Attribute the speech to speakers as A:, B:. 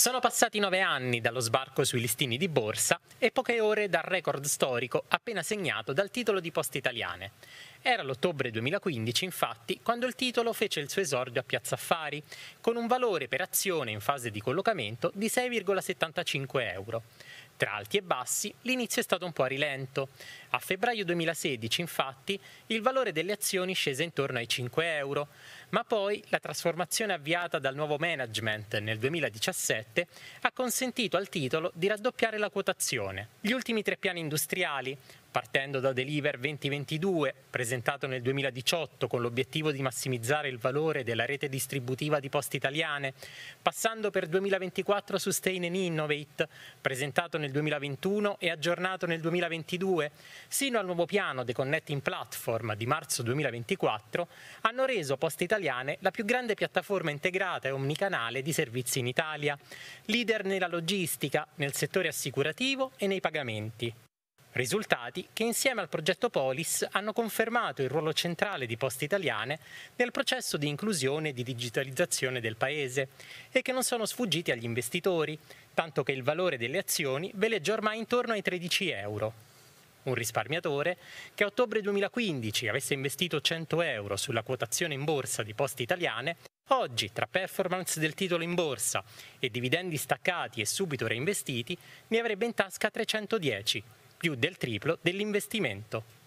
A: Sono passati nove anni dallo sbarco sui listini di borsa e poche ore dal record storico appena segnato dal titolo di Poste Italiane. Era l'ottobre 2015, infatti, quando il titolo fece il suo esordio a Piazza Affari, con un valore per azione in fase di collocamento di 6,75 euro. Tra alti e bassi, l'inizio è stato un po' a rilento. A febbraio 2016, infatti, il valore delle azioni scese intorno ai 5 euro ma poi la trasformazione avviata dal nuovo management nel 2017 ha consentito al titolo di raddoppiare la quotazione. Gli ultimi tre piani industriali, partendo da Deliver 2022, presentato nel 2018 con l'obiettivo di massimizzare il valore della rete distributiva di poste italiane, passando per 2024 Sustain and Innovate, presentato nel 2021 e aggiornato nel 2022, sino al nuovo piano The Connecting Platform di marzo 2024, hanno reso Poste Italiane la più grande piattaforma integrata e omnicanale di servizi in Italia, leader nella logistica, nel settore assicurativo e nei pagamenti. Risultati che insieme al progetto Polis hanno confermato il ruolo centrale di Poste Italiane nel processo di inclusione e di digitalizzazione del Paese e che non sono sfuggiti agli investitori, tanto che il valore delle azioni veleggia ormai intorno ai 13 euro. Un risparmiatore che a ottobre 2015 avesse investito 100 euro sulla quotazione in borsa di Poste Italiane Oggi, tra performance del titolo in borsa e dividendi staccati e subito reinvestiti, ne avrebbe in tasca 310, più del triplo dell'investimento.